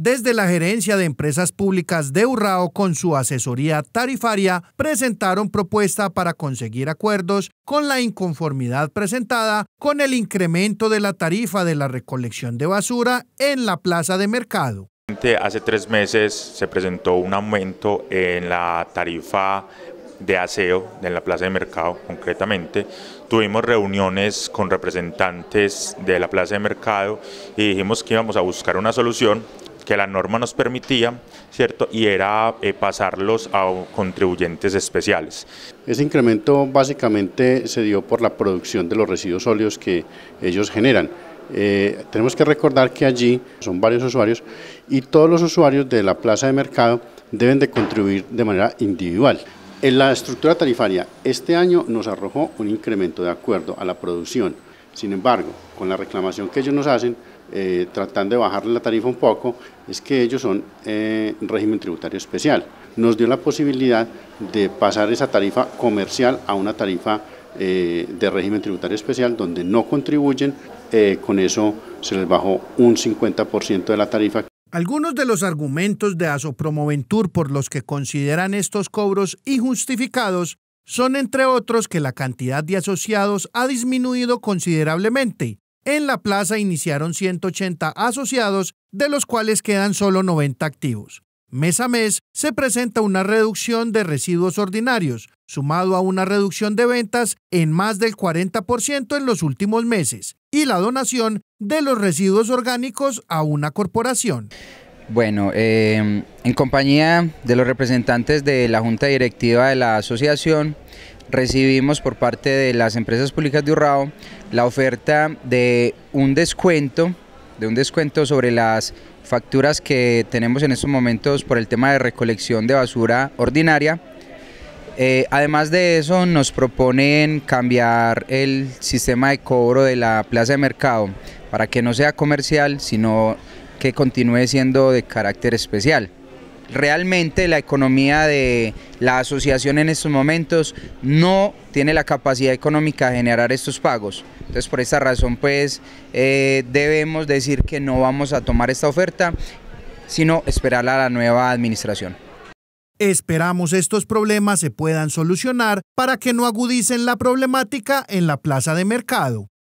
desde la Gerencia de Empresas Públicas de Urrao con su asesoría tarifaria presentaron propuesta para conseguir acuerdos con la inconformidad presentada con el incremento de la tarifa de la recolección de basura en la plaza de mercado. Hace tres meses se presentó un aumento en la tarifa de aseo en la plaza de mercado concretamente. Tuvimos reuniones con representantes de la plaza de mercado y dijimos que íbamos a buscar una solución que la norma nos permitía, ¿cierto? Y era eh, pasarlos a contribuyentes especiales. Ese incremento básicamente se dio por la producción de los residuos sólidos que ellos generan. Eh, tenemos que recordar que allí son varios usuarios y todos los usuarios de la plaza de mercado deben de contribuir de manera individual. En la estructura tarifaria, este año nos arrojó un incremento de acuerdo a la producción. Sin embargo, con la reclamación que ellos nos hacen, eh, tratando de bajar la tarifa un poco, es que ellos son eh, régimen tributario especial. Nos dio la posibilidad de pasar esa tarifa comercial a una tarifa eh, de régimen tributario especial donde no contribuyen, eh, con eso se les bajó un 50% de la tarifa. Algunos de los argumentos de Asopromoventur por los que consideran estos cobros injustificados son entre otros que la cantidad de asociados ha disminuido considerablemente, en la plaza iniciaron 180 asociados, de los cuales quedan solo 90 activos. Mes a mes se presenta una reducción de residuos ordinarios, sumado a una reducción de ventas en más del 40% en los últimos meses, y la donación de los residuos orgánicos a una corporación. Bueno, em, en compañía de los representantes de la Junta Directiva de la Asociación, recibimos por parte de las empresas públicas de Urrao la oferta de un descuento, de un descuento sobre las facturas que tenemos en estos momentos por el tema de recolección de basura ordinaria. Eh, además de eso, nos proponen cambiar el sistema de cobro de la plaza de mercado para que no sea comercial, sino que continúe siendo de carácter especial realmente la economía de la asociación en estos momentos no tiene la capacidad económica de generar estos pagos. Entonces por esta razón pues eh, debemos decir que no vamos a tomar esta oferta, sino esperar a la nueva administración. Esperamos estos problemas se puedan solucionar para que no agudicen la problemática en la plaza de mercado.